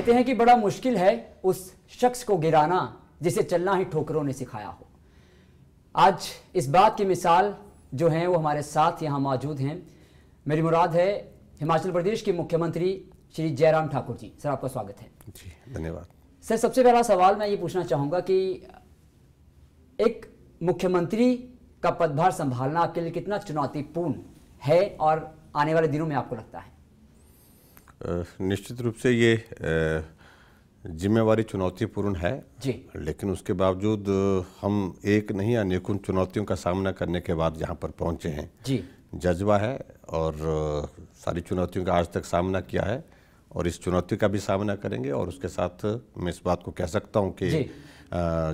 कहते हैं कि बड़ा मुश्किल है उस शख्स को गिराना जिसे चलना ही ठोकरों ने सिखाया हो आज इस बात की मिसाल जो है वो हमारे साथ यहाँ मौजूद हैं मेरी मुराद है हिमाचल प्रदेश के मुख्यमंत्री श्री जयराम ठाकुर जी सर आपका स्वागत है जी धन्यवाद सर सबसे पहला सवाल मैं ये पूछना चाहूँगा कि एक मुख्यमंत्री का पदभार संभालना आपके लिए कितना चुनौतीपूर्ण है और आने वाले दिनों में आपको लगता है निश्चित रूप से ये जिम्मेवारी चुनौतीपूर्ण है जी लेकिन उसके बावजूद हम एक नहीं अनेकों चुनौतियों का सामना करने के बाद यहाँ पर पहुँचे हैं जी जज्बा है और सारी चुनौतियों का आज तक सामना किया है और इस चुनौती का भी सामना करेंगे और उसके साथ मैं इस बात को कह सकता हूँ कि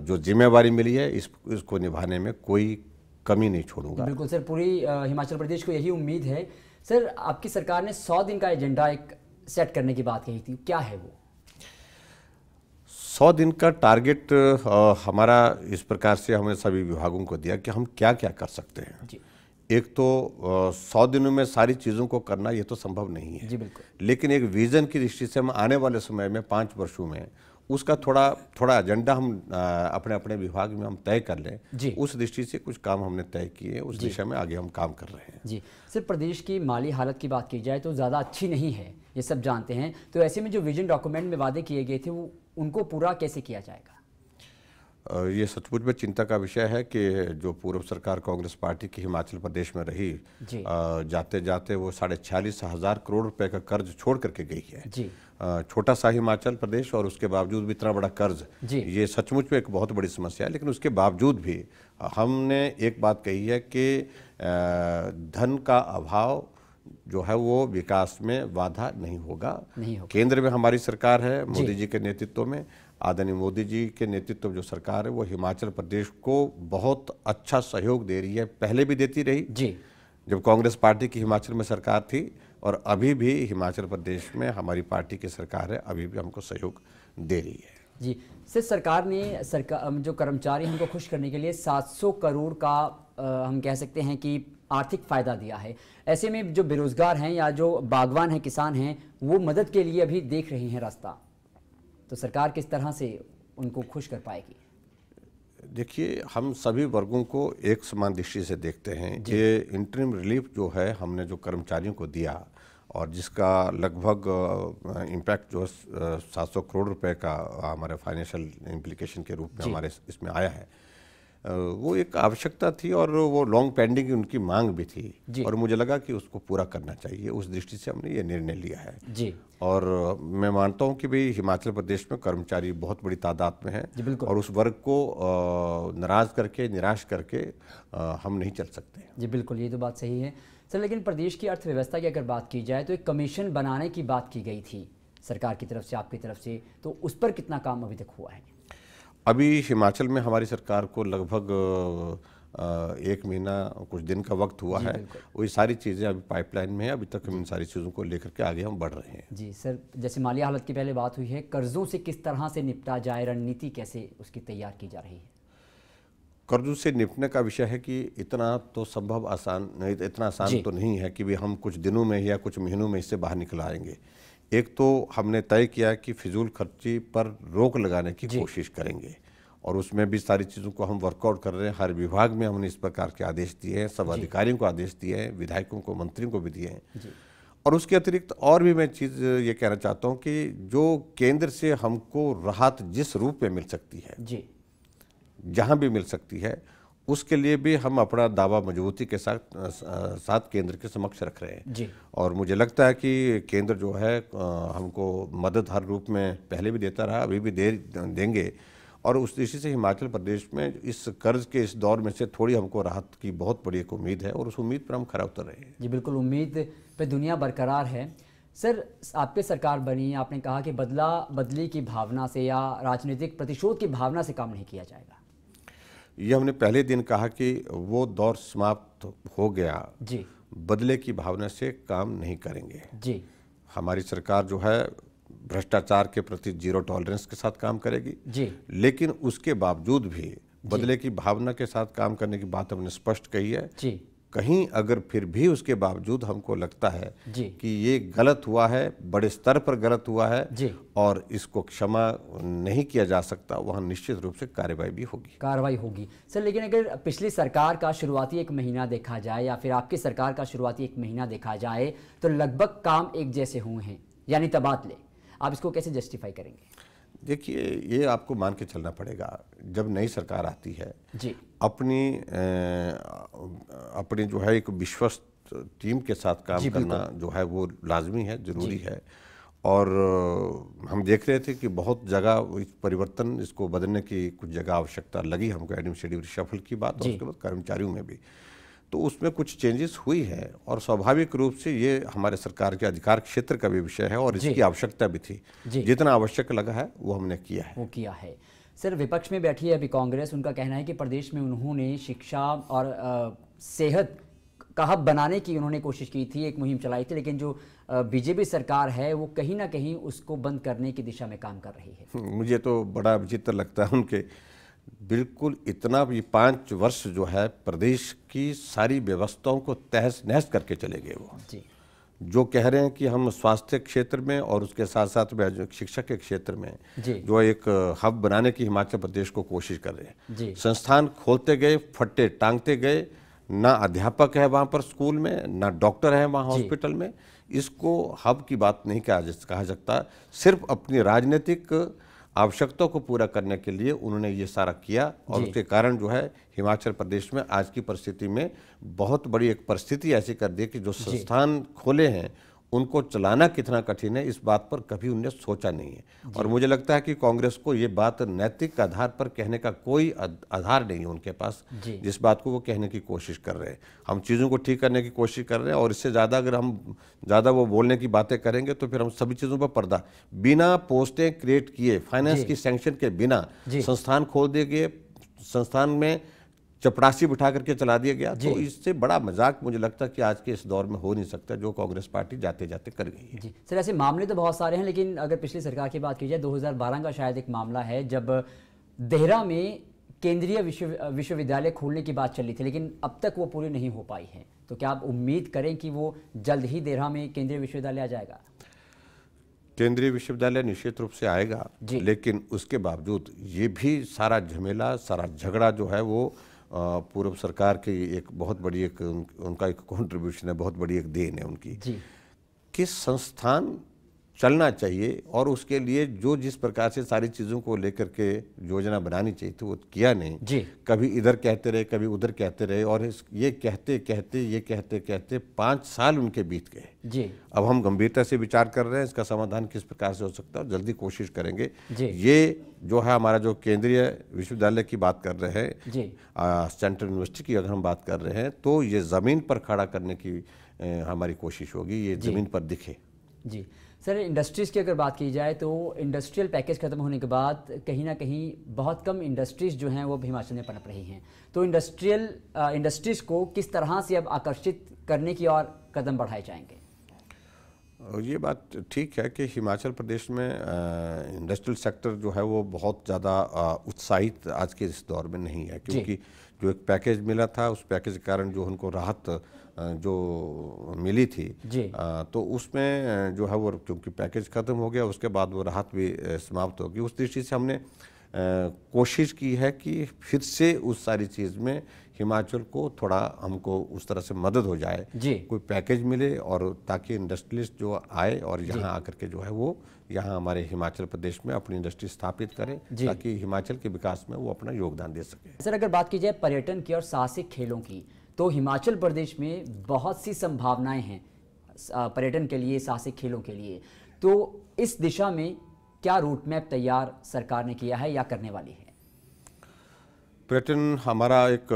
जो जिम्मेवारी मिली है इस इसको निभाने में कोई कमी नहीं छोड़ूंगा बिल्कुल सर पूरी हिमाचल प्रदेश को यही उम्मीद है सर आपकी सरकार ने सौ दिन का एजेंडा एक सेट करने की बात कही थी क्या है वो सौ दिन का टारगेट हमारा इस प्रकार से हमें सभी विभागों को दिया कि हम क्या क्या कर सकते हैं जी। एक तो सौ दिनों में सारी चीज़ों को करना ये तो संभव नहीं है जी बिल्कुल लेकिन एक विज़न की दृष्टि से हम आने वाले समय में पाँच वर्षों में उसका थोड़ा थोड़ा एजेंडा हम अपने अपने विभाग में हम तय कर लें जी उस दृष्टि से कुछ काम हमने तय किए उस दिशा में आगे हम काम कर रहे हैं जी सर प्रदेश की माली हालत की बात की जाए तो ज़्यादा अच्छी नहीं है ये सब जानते हैं तो ऐसे में जो विजन डॉक्यूमेंट में वादे किए गए थे वो उनको पूरा कैसे किया जाएगा ये सचमुच में चिंता का विषय है कि जो पूर्व सरकार कांग्रेस पार्टी की हिमाचल प्रदेश में रही जाते जाते वो साढ़े छियालीस हजार करोड़ रुपए का कर्ज छोड़ करके गई है जी। छोटा सा हिमाचल प्रदेश और उसके बावजूद भी इतना बड़ा कर्ज ये सचमुच में एक बहुत बड़ी समस्या है लेकिन उसके बावजूद भी हमने एक बात कही है कि धन का अभाव जो है वो विकास में बाधा नहीं होगा, नहीं होगा। केंद्र में हमारी सरकार है मोदी जी के नेतृत्व में आदरणीय मोदी जी के नेतृत्व जो सरकार है वो हिमाचल प्रदेश को बहुत अच्छा सहयोग दे रही है पहले भी देती रही जी जब कांग्रेस पार्टी की हिमाचल में सरकार थी और अभी भी हिमाचल प्रदेश में हमारी पार्टी की सरकार है अभी भी हमको सहयोग दे रही है जी सर सरकार ने सरकार जो कर्मचारी हमको खुश करने के लिए 700 करोड़ का आ, हम कह सकते हैं कि आर्थिक फ़ायदा दिया है ऐसे में जो बेरोज़गार हैं या जो बागवान हैं किसान हैं वो मदद के लिए अभी देख रहे हैं रास्ता तो सरकार किस तरह से उनको खुश कर पाएगी देखिए हम सभी वर्गों को एक समान दृष्टि से देखते हैं ये इंटरिम रिलीफ जो है हमने जो कर्मचारियों को दिया और जिसका लगभग इम्पैक्ट जो सात सौ करोड़ रुपए का हमारे फाइनेंशियल इम्प्लीकेशन के रूप में हमारे इसमें आया है वो एक आवश्यकता थी और वो लॉन्ग पेंडिंग उनकी मांग भी थी और मुझे लगा कि उसको पूरा करना चाहिए उस दृष्टि से हमने ये निर्णय लिया है जी और मैं मानता हूँ कि भाई हिमाचल प्रदेश में कर्मचारी बहुत बड़ी तादाद में हैं और उस वर्ग को नाराज करके निराश करके हम नहीं चल सकते जी बिल्कुल ये तो बात सही है सर लेकिन प्रदेश की अर्थव्यवस्था की अगर बात की जाए तो एक कमीशन बनाने की बात की गई थी सरकार की तरफ से आपकी तरफ से तो उस पर कितना काम अभी तक हुआ है अभी हिमाचल में हमारी सरकार को लगभग एक महीना कुछ दिन का वक्त हुआ है वही सारी चीज़ें अभी पाइपलाइन में है अभी तक हम इन सारी चीज़ों को लेकर के आगे हम बढ़ रहे हैं जी सर जैसे मालिया हालत की पहले बात हुई है कर्ज़ों से किस तरह से निपटा जाए रणनीति कैसे उसकी तैयार की जा रही है कर्जों से निपटने का विषय है कि इतना तो संभव आसान इतना आसान तो नहीं है कि भी हम कुछ दिनों में या कुछ महीनों में इससे बाहर निकल आएंगे एक तो हमने तय किया कि फिजूल खर्ची पर रोक लगाने की कोशिश करेंगे और उसमें भी सारी चीज़ों को हम वर्कआउट कर रहे हैं हर विभाग में हमने इस प्रकार के आदेश दिए हैं सब अधिकारियों को आदेश दिए हैं विधायकों को मंत्रियों को भी दिए हैं और उसके अतिरिक्त और भी मैं चीज़ ये कहना चाहता हूँ कि जो केंद्र से हमको राहत जिस रूप में मिल सकती है जी जहाँ भी मिल सकती है उसके लिए भी हम अपना दावा मजबूती के साथ साथ केंद्र के समक्ष रख रहे हैं जी और मुझे लगता है कि केंद्र जो है हमको मदद हर रूप में पहले भी देता रहा अभी भी दे देंगे और उस दृष्टि से हिमाचल प्रदेश में इस कर्ज के इस दौर में से थोड़ी हमको राहत की बहुत बड़ी एक उम्मीद है और उस उम्मीद पर हम खरा उतर रहे हैं जी बिल्कुल उम्मीद पर दुनिया बरकरार है सर आपके सरकार बनी आपने कहा कि बदला बदली की भावना से या राजनीतिक प्रतिशोध की भावना से काम नहीं किया जाएगा ये हमने पहले दिन कहा कि वो दौर समाप्त हो गया जी बदले की भावना से काम नहीं करेंगे जी हमारी सरकार जो है भ्रष्टाचार के प्रति जीरो टॉलरेंस के साथ काम करेगी जी लेकिन उसके बावजूद भी बदले की भावना के साथ काम करने की बात हमने स्पष्ट कही है जी कहीं अगर फिर भी उसके बावजूद हमको लगता है कि ये गलत हुआ है बड़े स्तर पर गलत हुआ है और इसको क्षमा नहीं किया जा सकता वहाँ निश्चित रूप से कार्रवाई भी होगी कार्रवाई होगी सर लेकिन अगर पिछली सरकार का शुरुआती एक महीना देखा जाए या फिर आपकी सरकार का शुरुआती एक महीना देखा जाए तो लगभग काम एक जैसे हुए हैं यानी तबादले आप इसको कैसे जस्टिफाई करेंगे देखिए ये आपको मान के चलना पड़ेगा जब नई सरकार आती है जी अपनी अपनी जो है एक विश्वस्त टीम के साथ काम करना जो है वो लाजमी है ज़रूरी है और हम देख रहे थे कि बहुत जगह इस परिवर्तन इसको बदलने की कुछ जगह आवश्यकता लगी हमको एडमिनिस्ट्रेटिव रिशफल की बात और उसके बाद कर्मचारियों में भी तो उसमें कुछ चेंजेस हुई है और स्वाभाविक रूप से ये हमारे सरकार के अधिकार क्षेत्र का भी विषय है और इसकी आवश्यकता भी थी जितना आवश्यक लगा है वो हमने किया है वो किया है सर विपक्ष में बैठी है अभी कांग्रेस उनका कहना है कि प्रदेश में उन्होंने शिक्षा और आ, सेहत का हब बनाने की उन्होंने कोशिश की थी एक मुहिम चलाई थी लेकिन जो बीजेपी सरकार है वो कहीं ना कहीं उसको बंद करने की दिशा में काम कर रही है मुझे तो बड़ा विचित्र लगता है उनके बिल्कुल इतना ये पाँच वर्ष जो है प्रदेश की सारी व्यवस्थाओं को तहस नहस करके चले गए वो जी जो कह रहे हैं कि हम स्वास्थ्य क्षेत्र में और उसके साथ साथ में शिक्षा के क्षेत्र में जो एक हब बनाने की हिमाचल प्रदेश को कोशिश कर रहे हैं संस्थान खोलते गए फट्टे टांगते गए ना अध्यापक है वहाँ पर स्कूल में ना डॉक्टर है वहाँ हॉस्पिटल में इसको हब की बात नहीं कहा जा सकता सिर्फ अपनी राजनीतिक आवश्यकता को पूरा करने के लिए उन्होंने ये सारा किया और उसके कारण जो है हिमाचल प्रदेश में आज की परिस्थिति में बहुत बड़ी एक परिस्थिति ऐसी कर दी कि जो संस्थान खोले हैं उनको चलाना कितना कठिन है इस बात पर कभी उनने सोचा नहीं है और मुझे लगता है कि कांग्रेस को ये बात नैतिक आधार पर कहने का कोई आधार नहीं है उनके पास जिस बात को वो कहने की कोशिश कर रहे हैं हम चीज़ों को ठीक करने की कोशिश कर रहे हैं और इससे ज़्यादा अगर हम ज़्यादा वो बोलने की बातें करेंगे तो फिर हम सभी चीज़ों पर पर्दा बिना पोस्टें क्रिएट किए फाइनेंस की सेंक्शन के बिना संस्थान खोल दिए गए संस्थान में चपरासी बिठा करके चला दिया गया तो इससे बड़ा मजाक मुझे लगता है कि आज के इस दौर में हो नहीं सकता जो कांग्रेस पार्टी जाते जाते कर गई है जी सर ऐसे मामले तो बहुत सारे हैं लेकिन अगर पिछली सरकार की बात की जाए 2012 का शायद एक मामला है जब देहरा में केंद्रीय विश्व विश्वविद्यालय खोलने की बात चल रही थी लेकिन अब तक वो पूरी नहीं हो पाई है तो क्या आप उम्मीद करें कि वो जल्द ही देहरा में केंद्रीय विश्वविद्यालय आ जाएगा केंद्रीय विश्वविद्यालय निश्चित रूप से आएगा लेकिन उसके बावजूद ये भी सारा झमेला सारा झगड़ा जो है वो पूर्व सरकार की एक बहुत बड़ी एक उनका एक कंट्रीब्यूशन है बहुत बड़ी एक देन है उनकी किस संस्थान चलना चाहिए और उसके लिए जो जिस प्रकार से सारी चीज़ों को लेकर के योजना बनानी चाहिए थी वो किया नहीं जी कभी इधर कहते रहे कभी उधर कहते रहे और ये कहते कहते ये कहते कहते पाँच साल उनके बीत गए जी अब हम गंभीरता से विचार कर रहे हैं इसका समाधान किस प्रकार से हो सकता है जल्दी कोशिश करेंगे जी ये जो है हमारा जो केंद्रीय विश्वविद्यालय की बात कर रहे हैं सेंट्रल यूनिवर्सिटी की अगर हम बात कर रहे हैं तो ये ज़मीन पर खड़ा करने की हमारी कोशिश होगी ये ज़मीन पर दिखे जी सर इंडस्ट्रीज़ की अगर बात की जाए तो इंडस्ट्रियल पैकेज ख़त्म होने के बाद कहीं ना कहीं बहुत कम इंडस्ट्रीज़ जो हैं वो हिमाचल में पनप रही हैं तो इंडस्ट्रियल इंडस्ट्रीज़ को किस तरह से अब आकर्षित करने की और कदम बढ़ाए जाएंगे ये बात ठीक है कि हिमाचल प्रदेश में इंडस्ट्रियल सेक्टर जो है वो बहुत ज़्यादा उत्साहित आज के इस दौर में नहीं है क्योंकि जो एक पैकेज मिला था उस पैकेज के कारण जो उनको राहत जो मिली थी आ, तो उसमें जो है वो क्योंकि पैकेज ख़त्म हो गया उसके बाद वो राहत भी समाप्त होगी उस दृष्टि से हमने कोशिश की है कि फिर से उस सारी चीज़ में हिमाचल को थोड़ा हमको उस तरह से मदद हो जाए कोई पैकेज मिले और ताकि इंडस्ट्रियलिस्ट जो आए और यहाँ आकर के जो है वो यहाँ हमारे हिमाचल प्रदेश में अपनी इंडस्ट्री स्थापित करें ताकि हिमाचल के विकास में वो अपना योगदान दे सके सर अगर बात की जाए पर्यटन की और साहसिक खेलों की तो हिमाचल प्रदेश में बहुत सी संभावनाएं हैं पर्यटन के लिए साहसिक खेलों के लिए तो इस दिशा में क्या रूट मैप तैयार सरकार ने किया है या करने वाली है पर्यटन हमारा एक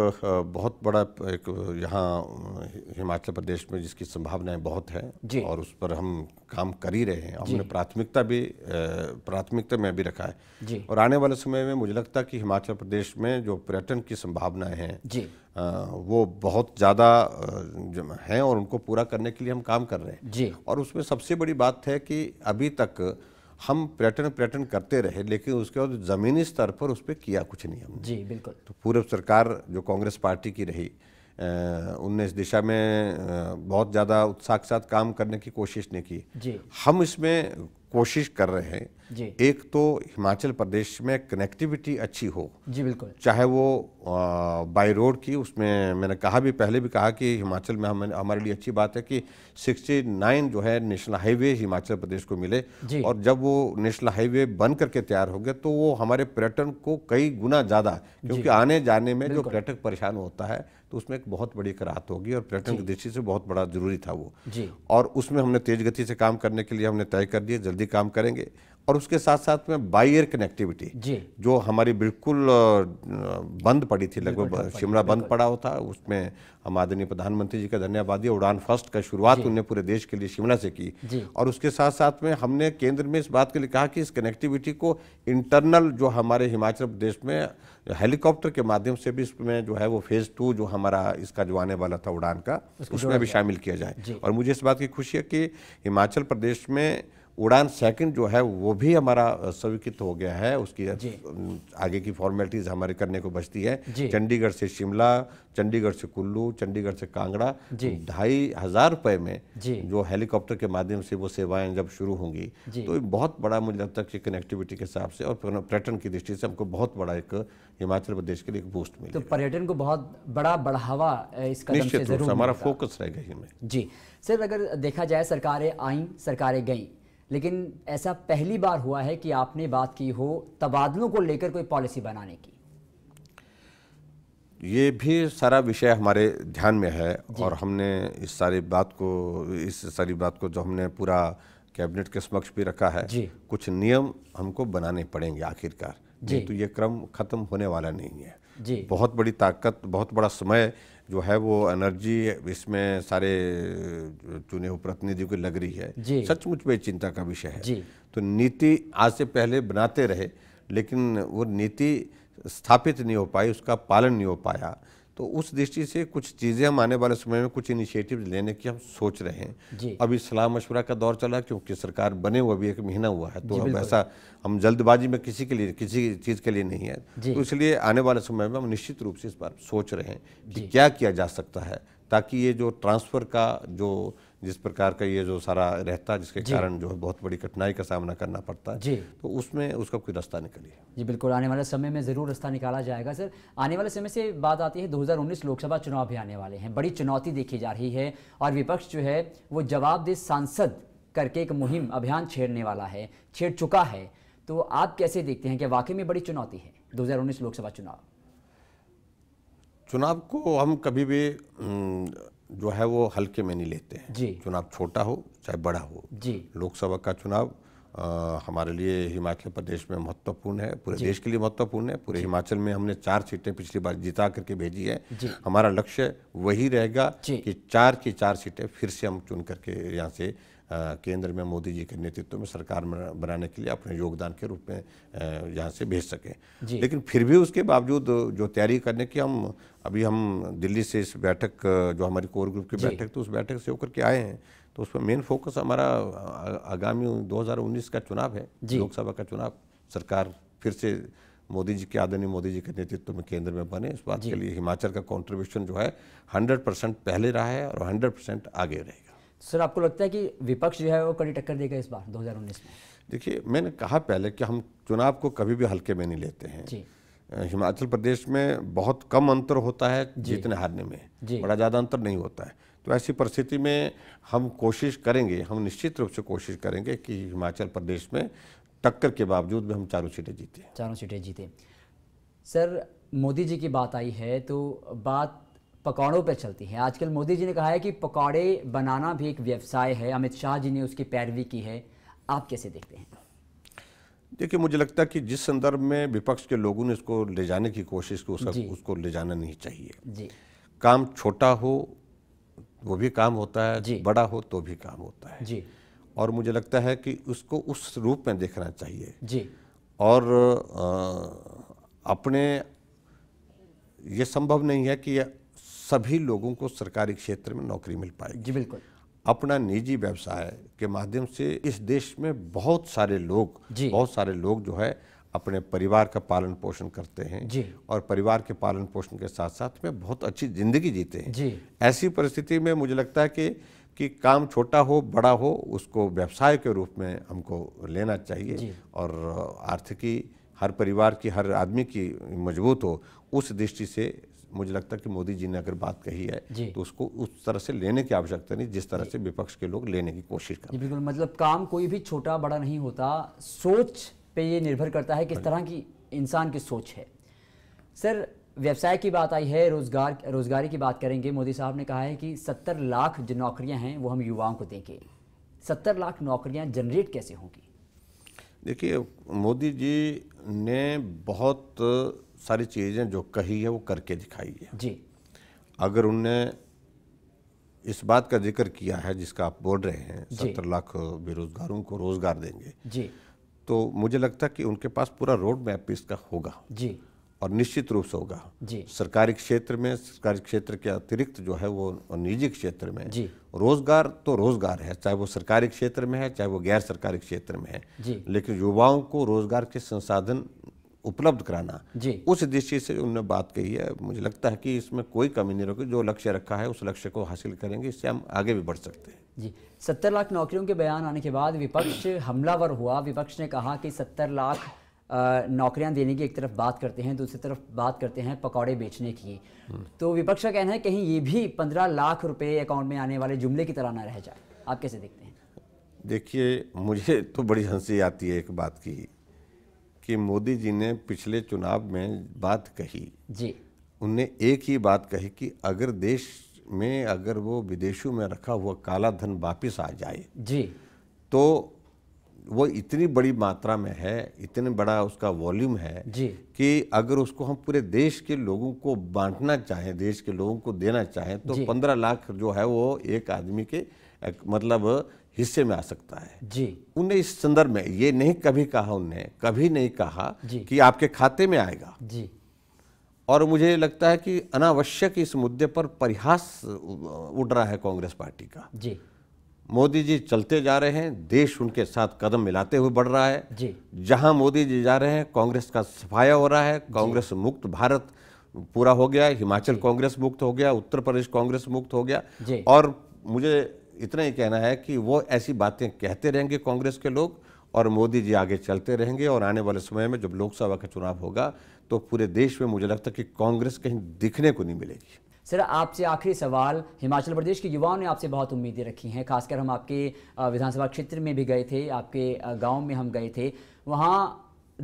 बहुत बड़ा एक यहाँ हिमाचल प्रदेश में जिसकी संभावनाएं बहुत हैं और उस पर हम काम कर ही रहे हैं हमने प्राथमिकता भी प्राथमिकता में भी रखा है और आने वाले समय में मुझे लगता है कि हिमाचल प्रदेश में जो पर्यटन की संभावनाएं हैं वो बहुत ज़्यादा हैं और उनको पूरा करने के लिए हम काम कर रहे हैं और उसमें सबसे बड़ी बात है कि अभी तक हम पर्यटन पर्यटन करते रहे लेकिन उसके बाद ज़मीनी स्तर पर उस पर किया कुछ नहीं हमने जी बिल्कुल तो पूर्व सरकार जो कांग्रेस पार्टी की रही उन्नीस दिशा में बहुत ज़्यादा उत्साह के साथ काम करने की कोशिश ने की जी। हम इसमें कोशिश कर रहे हैं जी। एक तो हिमाचल प्रदेश में कनेक्टिविटी अच्छी हो जी बिल्कुल चाहे वो बाई रोड की उसमें मैंने कहा भी पहले भी कहा कि हिमाचल में हम हमारे लिए अच्छी बात है कि 69 जो है नेशनल हाईवे हिमाचल प्रदेश को मिले और जब वो नेशनल हाईवे बन करके तैयार हो गए तो वो हमारे पर्यटन को कई गुना ज़्यादा क्योंकि आने जाने में जो पर्यटक परेशान होता है तो उसमें एक बहुत बड़ी कराहत होगी और पर्यटन की दृष्टि से बहुत बड़ा जरूरी था वो जी और उसमें हमने तेज गति से काम करने के लिए हमने तय कर दिए जल्दी काम करेंगे और उसके साथ साथ में बाइयर कनेक्टिविटी जो हमारी बिल्कुल बंद पड़ी थी लगभग शिमला बंद पड़ा होता उसमें हम आदरणीय प्रधानमंत्री जी का धन्यवाद दिया उड़ान फर्स्ट का शुरुआत उन्होंने पूरे देश के लिए शिमला से की और उसके साथ साथ में हमने केंद्र में इस बात के लिए कहा कि इस कनेक्टिविटी को इंटरनल जो हमारे हिमाचल प्रदेश में हेलीकॉप्टर के माध्यम से भी इसमें जो है वो फेज़ टू जो हमारा इसका जो आने वाला था उड़ान का उसमें भी शामिल किया जाए और मुझे इस बात की खुशी है कि हिमाचल प्रदेश में उड़ान सेकंड जो है वो भी हमारा स्वीकृत हो गया है उसकी आगे की फॉर्मेलिटीज हमारे करने को बचती है चंडीगढ़ से शिमला चंडीगढ़ से कुल्लू चंडीगढ़ से कांगड़ा ढाई हजार रुपए में जो हेलीकॉप्टर के माध्यम से वो सेवाएं जब शुरू होंगी तो बहुत बड़ा मुझे लगता है कनेक्टिविटी के हिसाब से और पर्यटन की दृष्टि से हमको बहुत बड़ा एक हिमाचल प्रदेश के लिए एक बूस्ट मिले तो पर्यटन को बहुत बड़ा बढ़ावा इस कदम से जरूर हमारा फोकस रहेगा जी सर अगर देखा जाए सरकारें आई सरकारें गई लेकिन ऐसा पहली बार हुआ है कि आपने बात की हो तबादलों को लेकर कोई पॉलिसी बनाने की ये भी सारा विषय हमारे ध्यान में है और हमने इस सारी बात को इस सारी बात को जो हमने पूरा कैबिनेट के समक्ष भी रखा है कुछ नियम हमको बनाने पड़ेंगे आखिरकार तो ये क्रम खत्म होने वाला नहीं है बहुत बड़ी ताकत बहुत बड़ा समय जो है वो एनर्जी इसमें सारे चुने हुए प्रतिनिधियों की लग रही है सचमुच में चिंता का विषय है तो नीति आज से पहले बनाते रहे लेकिन वो नीति स्थापित नहीं हो पाई उसका पालन नहीं हो पाया तो उस दृष्टि से कुछ चीज़ें हम आने वाले समय में कुछ इनिशिएटिव लेने की हम सोच रहे हैं अभी सलाह मशवरा का दौर चला क्योंकि सरकार बने हुए अभी एक महीना हुआ है तो अब ऐसा हम जल्दबाजी में किसी के लिए किसी चीज़ के लिए नहीं है तो इसलिए आने वाले समय में हम निश्चित रूप से इस बार सोच रहे हैं कि क्या किया जा सकता है ताकि ये जो ट्रांसफ़र का जो जिस प्रकार का ये जो सारा रहता है जिसके कारण जो बहुत बड़ी कठिनाई का सामना करना पड़ता है जी तो उसमें उसका कोई रास्ता निकलिए जी बिल्कुल आने वाले समय में ज़रूर रास्ता निकाला जाएगा सर आने वाले समय से बात आती है 2019 लोकसभा चुनाव भी आने वाले हैं बड़ी चुनौती देखी जा रही है और विपक्ष जो है वो जवाबदेह सांसद करके एक मुहिम अभियान छेड़ने वाला है छेड़ चुका है तो आप कैसे देखते हैं कि वाकई में बड़ी चुनौती है दो लोकसभा चुनाव चुनाव को हम कभी भी हम्म, जो है वो हल्के में नहीं लेते हैं जी चुनाव छोटा हो चाहे बड़ा हो जी लोकसभा का चुनाव आ, हमारे लिए हिमाचल प्रदेश में महत्वपूर्ण है पूरे देश के लिए महत्वपूर्ण है पूरे हिमाचल में हमने चार सीटें पिछली बार जिता करके भेजी है हमारा लक्ष्य वही रहेगा कि चार की चार सीटें फिर से हम चुन करके यहाँ से केंद्र में मोदी जी के नेतृत्व में सरकार बनाने के लिए अपने योगदान के रूप में यहाँ से भेज सकें लेकिन फिर भी उसके बावजूद जो तैयारी करने की हम अभी हम दिल्ली से इस बैठक जो हमारी कोर ग्रुप की बैठक थी उस बैठक से होकर के आए हैं तो उसमें मेन फोकस हमारा आगामी 2019 का चुनाव है लोकसभा का चुनाव सरकार फिर से मोदी जी के आदरणीय मोदी जी के नेतृत्व में केंद्र में बने इस बात के लिए हिमाचल का कंट्रीब्यूशन जो है 100 परसेंट पहले रहा है और 100 परसेंट आगे रहेगा सर आपको लगता है कि विपक्ष जो है वो कड़ी टक्कर देगा इस बार 2019 में देखिए मैंने कहा पहले कि हम चुनाव को कभी भी हल्के में नहीं लेते हैं जी हिमाचल प्रदेश में बहुत कम अंतर होता है जीतने हारने में बड़ा ज़्यादा अंतर नहीं होता है तो ऐसी परिस्थिति में हम कोशिश करेंगे हम निश्चित रूप से कोशिश करेंगे कि हिमाचल प्रदेश में टक्कर के बावजूद भी हम चारों सीटें जीते चारों सीटें जीते सर मोदी जी की बात आई है तो बात पकौड़ों पर चलती है आजकल मोदी जी ने कहा है कि पकौड़े बनाना भी एक व्यवसाय है अमित शाह जी ने उसकी पैरवी की है आप कैसे देखते हैं देखिए मुझे लगता है कि जिस संदर्भ में विपक्ष के लोगों ने इसको ले जाने की कोशिश की उसका उसको ले जाना नहीं चाहिए जी काम छोटा हो वो भी काम होता है बड़ा हो तो भी काम होता है जी और मुझे लगता है कि उसको उस रूप में देखना चाहिए जी और आ, अपने ये संभव नहीं है कि सभी लोगों को सरकारी क्षेत्र में नौकरी मिल पाएगी जी बिल्कुल अपना निजी व्यवसाय के माध्यम से इस देश में बहुत सारे लोग बहुत सारे लोग जो है अपने परिवार का पालन पोषण करते हैं जी। और परिवार के पालन पोषण के साथ साथ में बहुत अच्छी ज़िंदगी जीते हैं जी। ऐसी परिस्थिति में मुझे लगता है कि कि काम छोटा हो बड़ा हो उसको व्यवसाय के रूप में हमको लेना चाहिए और आर्थिकी हर परिवार की हर आदमी की मजबूत हो उस दृष्टि से मुझे लगता है कि मोदी जी ने अगर बात कही है तो उसको उस तरह से लेने की आवश्यकता नहीं जिस तरह से विपक्ष के लोग लेने की कोशिश कर बिल्कुल मतलब काम कोई भी छोटा बड़ा नहीं होता सोच पे ये निर्भर करता है किस हाँ तरह की इंसान की सोच है सर व्यवसाय की बात आई है रोजगार रोजगारी की बात करेंगे मोदी साहब ने कहा है कि सत्तर लाख जो नौकरियाँ हैं वो हम युवाओं को देंगे सत्तर लाख नौकरियाँ जनरेट कैसे होंगी देखिए मोदी जी ने बहुत सारी चीज़ें जो कही है वो करके दिखाई है जी अगर उनने इस बात का जिक्र किया है जिसका आप बोल रहे हैं सत्तर लाख बेरोजगारों को रोजगार देंगे जी तो मुझे लगता है कि उनके पास पूरा रोड मैप भी इसका होगा जी और निश्चित रूप से होगा जी सरकारी क्षेत्र में सरकारी क्षेत्र के अतिरिक्त जो है वो और निजी क्षेत्र में जी रोजगार तो रोजगार है चाहे वो सरकारी क्षेत्र में है चाहे वो गैर सरकारी क्षेत्र में है जी लेकिन युवाओं को रोजगार के संसाधन उपलब्ध कराना जी उस दृष्टि से उन्होंने बात कही है मुझे लगता है कि इसमें कोई कमी नहीं रखी जो लक्ष्य रखा है उस लक्ष्य को हासिल करेंगे इससे हम आगे भी बढ़ सकते हैं जी सत्तर लाख नौकरियों के बयान आने के बाद विपक्ष हमलावर हुआ विपक्ष ने कहा कि सत्तर लाख नौकरियां देने की एक तरफ बात करते हैं दूसरी तरफ बात करते हैं पकौड़े बेचने की हम्म। तो विपक्ष का कहना है कहीं ये भी पंद्रह लाख रुपए अकाउंट में आने वाले जुमले की तरह ना रह जाए आप कैसे देखते हैं देखिए मुझे तो बड़ी हंसी आती है एक बात की कि मोदी जी ने पिछले चुनाव में बात कही जी उनने एक ही बात कही कि अगर देश में अगर वो विदेशों में रखा हुआ काला धन वापस आ जाए जी तो वो इतनी बड़ी मात्रा में है इतने बड़ा उसका वॉल्यूम है जी कि अगर उसको हम पूरे देश के लोगों को बांटना चाहें देश के लोगों को देना चाहें तो पंद्रह लाख जो है वो एक आदमी के मतलब हिस्से में आ सकता है जी उन्हें इस संदर्भ में ये नहीं कभी कहा उनने कभी नहीं कहा कि आपके खाते में आएगा जी और मुझे लगता है कि अनावश्यक इस मुद्दे पर परिहास उड़ रहा है कांग्रेस पार्टी का जी मोदी जी चलते जा रहे हैं देश उनके साथ कदम मिलाते हुए बढ़ रहा है जी जहां मोदी जी जा रहे हैं कांग्रेस का सफाया हो रहा है कांग्रेस मुक्त भारत पूरा हो गया हिमाचल कांग्रेस मुक्त हो गया उत्तर प्रदेश कांग्रेस मुक्त हो गया और मुझे इतना ही कहना है कि वो ऐसी बातें कहते रहेंगे कांग्रेस के लोग और मोदी जी आगे चलते रहेंगे और आने वाले समय में जब लोकसभा का चुनाव होगा तो पूरे देश में मुझे लगता है कि कांग्रेस कहीं दिखने को नहीं मिलेगी सर आपसे आखिरी सवाल हिमाचल प्रदेश के युवाओं ने आपसे बहुत उम्मीदें रखी हैं खासकर हम आपके विधानसभा क्षेत्र में भी गए थे आपके गांव में हम गए थे वहाँ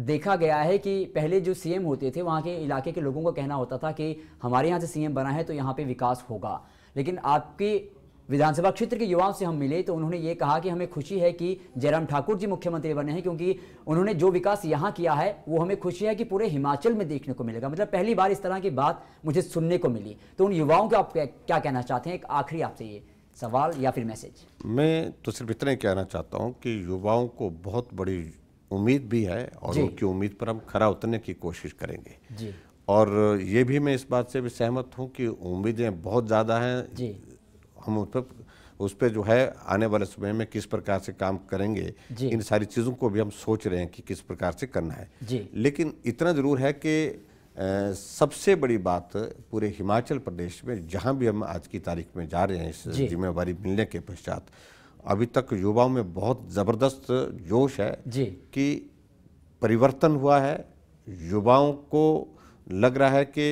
देखा गया है कि पहले जो सीएम होते थे वहाँ के इलाके के लोगों को कहना होता था कि हमारे यहाँ से सीएम बना है तो यहाँ पे विकास होगा लेकिन आपके विधानसभा क्षेत्र के युवाओं से हम मिले तो उन्होंने ये कहा कि हमें खुशी है कि जयराम ठाकुर जी मुख्यमंत्री बने हैं क्योंकि उन्होंने जो विकास यहाँ किया है वो हमें खुशी है कि पूरे हिमाचल में देखने को मिलेगा मतलब पहली बार इस तरह की बात मुझे सुनने को मिली तो उन युवाओं को आप क्या कहना चाहते हैं एक आखिरी आपसे ये सवाल या फिर मैसेज मैं तो सिर्फ इतना ही कहना चाहता हूँ कि युवाओं को बहुत बड़ी उम्मीद भी है और उनकी उम्मीद पर हम खरा उतरने की कोशिश करेंगे जी और ये भी मैं इस बात से भी सहमत हूँ कि उम्मीदें बहुत ज़्यादा हैं हम उस पर उस पर जो है आने वाले समय में किस प्रकार से काम करेंगे इन सारी चीज़ों को भी हम सोच रहे हैं कि किस प्रकार से करना है लेकिन इतना ज़रूर है कि सबसे बड़ी बात पूरे हिमाचल प्रदेश में जहाँ भी हम आज की तारीख में जा रहे हैं इस जिम्मेवारी मिलने के पश्चात अभी तक युवाओं में बहुत ज़बरदस्त जोश है कि परिवर्तन हुआ है युवाओं को लग रहा है कि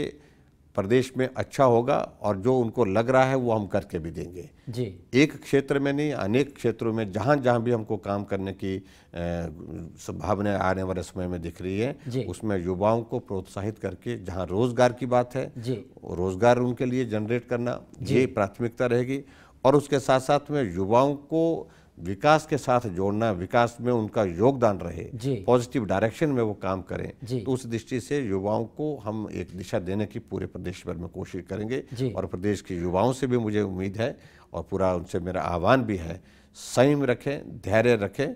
प्रदेश में अच्छा होगा और जो उनको लग रहा है वो हम करके भी देंगे जी एक क्षेत्र में नहीं अनेक क्षेत्रों में जहाँ जहाँ भी हमको काम करने की संभावना आने वाले समय में दिख रही है उसमें युवाओं को प्रोत्साहित करके जहाँ रोजगार की बात है जी रोजगार उनके लिए जनरेट करना ये प्राथमिकता रहेगी और उसके साथ साथ में युवाओं को विकास के साथ जोड़ना विकास में उनका योगदान रहे पॉजिटिव डायरेक्शन में वो काम करें तो उस दृष्टि से युवाओं को हम एक दिशा देने की पूरे प्रदेश भर में कोशिश करेंगे और प्रदेश के युवाओं से भी मुझे उम्मीद है और पूरा उनसे मेरा आह्वान भी है संयम रखें धैर्य रखें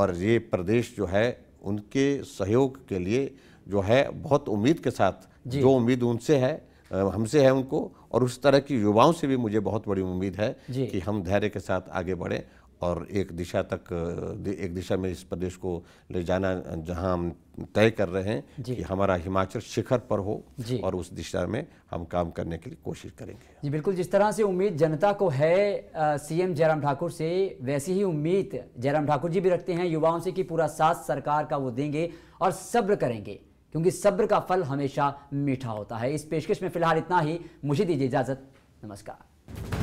और ये प्रदेश जो है उनके सहयोग के लिए जो है बहुत उम्मीद के साथ जो उम्मीद उनसे है हमसे है उनको और उस तरह की युवाओं से भी मुझे बहुत बड़ी उम्मीद है कि हम धैर्य के साथ आगे बढ़ें और एक दिशा तक एक दिशा में इस प्रदेश को ले जाना जहां हम तय कर रहे हैं कि हमारा हिमाचल शिखर पर हो और उस दिशा में हम काम करने के लिए कोशिश करेंगे जी बिल्कुल जिस तरह से उम्मीद जनता को है सीएम जयराम ठाकुर से वैसी ही उम्मीद जयराम ठाकुर जी भी रखते हैं युवाओं से कि पूरा साथ सरकार का वो देंगे और सब्र करेंगे क्योंकि सब्र का फल हमेशा मीठा होता है इस पेशकश में फिलहाल इतना ही मुझे दीजिए इजाज़त नमस्कार